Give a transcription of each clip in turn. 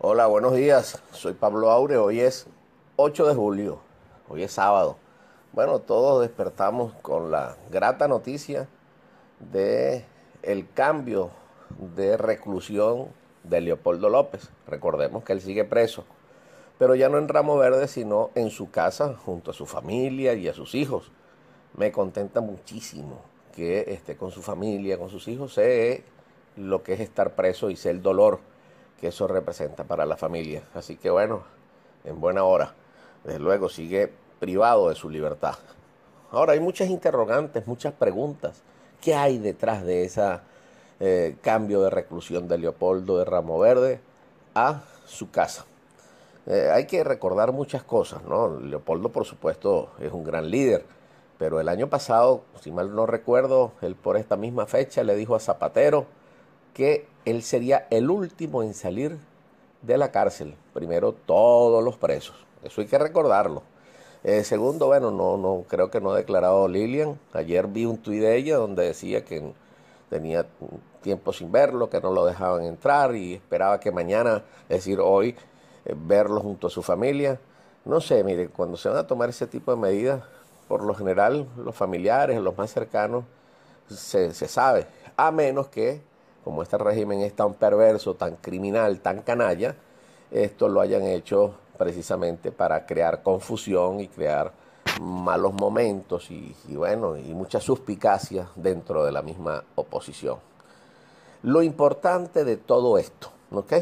Hola, buenos días. Soy Pablo Aure. Hoy es 8 de julio. Hoy es sábado. Bueno, todos despertamos con la grata noticia de el cambio de reclusión de Leopoldo López. Recordemos que él sigue preso, pero ya no en Ramo Verde, sino en su casa junto a su familia y a sus hijos. Me contenta muchísimo que esté con su familia, con sus hijos. Sé lo que es estar preso y sé el dolor que eso representa para la familia. Así que bueno, en buena hora. Desde luego sigue privado de su libertad. Ahora hay muchas interrogantes, muchas preguntas. ¿Qué hay detrás de ese eh, cambio de reclusión de Leopoldo de Ramo Verde a su casa? Eh, hay que recordar muchas cosas, ¿no? Leopoldo, por supuesto, es un gran líder, pero el año pasado, si mal no recuerdo, él por esta misma fecha le dijo a Zapatero que él sería el último en salir de la cárcel. Primero, todos los presos. Eso hay que recordarlo. Eh, segundo, bueno, no, no, creo que no ha declarado Lilian. Ayer vi un tuit de ella donde decía que tenía tiempo sin verlo, que no lo dejaban entrar y esperaba que mañana, es decir, hoy, eh, verlo junto a su familia. No sé, mire, cuando se van a tomar ese tipo de medidas, por lo general los familiares, los más cercanos, se, se sabe, a menos que como este régimen es tan perverso, tan criminal, tan canalla, esto lo hayan hecho precisamente para crear confusión y crear malos momentos y, bueno, y mucha suspicacia dentro de la misma oposición. Lo importante de todo esto, ¿ok?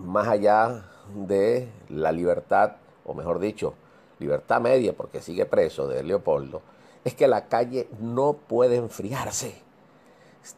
Más allá de la libertad, o mejor dicho, libertad media, porque sigue preso de Leopoldo, es que la calle no puede enfriarse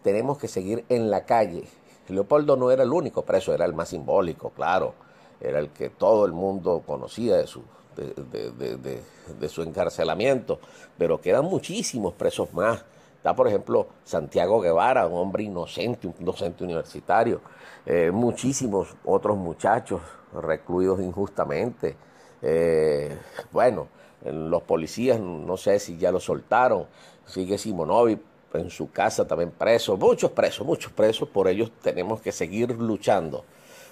tenemos que seguir en la calle. Leopoldo no era el único preso, era el más simbólico, claro, era el que todo el mundo conocía de su, de, su encarcelamiento, pero quedan muchísimos presos más. Está, por ejemplo, Santiago Guevara, un hombre inocente, un docente universitario, eh, muchísimos otros muchachos recluidos injustamente. Eh, bueno, los policías, no sé si ya lo soltaron, sigue Simonovic en su casa también presos, muchos presos, muchos presos, por ellos tenemos que seguir luchando.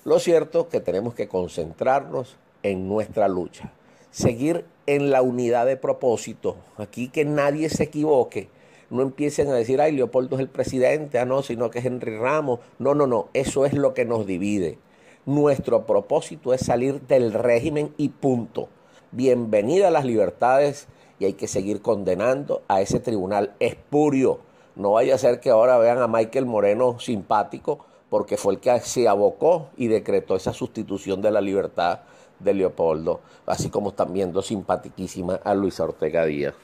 Lo cierto es que tenemos que concentrarnos en nuestra lucha, seguir en la unidad de propósito, aquí que nadie se equivoque, no empiecen a decir, ay, Leopoldo es el presidente, ah, no, sino que es Henry Ramos, no, no, no, eso es lo que nos divide. Nuestro propósito es salir del régimen y punto. Bienvenida a las libertades y hay que seguir condenando a ese tribunal espurio no vaya a ser que ahora vean a Michael Moreno simpático, porque fue el que se abocó y decretó esa sustitución de la libertad de Leopoldo, así como están viendo simpatiquísima a Luisa Ortega Díaz.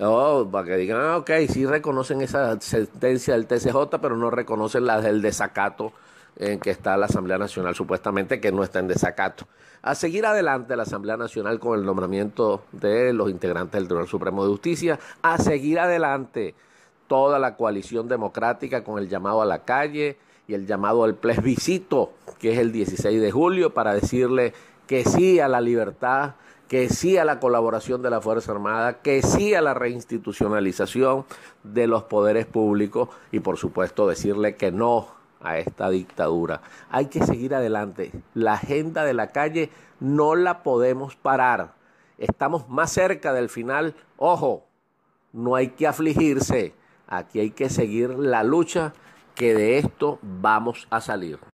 Oh, para que digan, ah, ok, sí reconocen esa sentencia del TCJ, pero no reconocen la del desacato en que está la Asamblea Nacional, supuestamente que no está en desacato. A seguir adelante la Asamblea Nacional con el nombramiento de los integrantes del Tribunal Supremo de Justicia, a seguir adelante toda la coalición democrática con el llamado a la calle y el llamado al plebiscito, que es el 16 de julio, para decirle que sí a la libertad, que sí a la colaboración de la Fuerza Armada, que sí a la reinstitucionalización de los poderes públicos y por supuesto decirle que no a esta dictadura. Hay que seguir adelante. La agenda de la calle no la podemos parar. Estamos más cerca del final. Ojo, no hay que afligirse Aquí hay que seguir la lucha que de esto vamos a salir.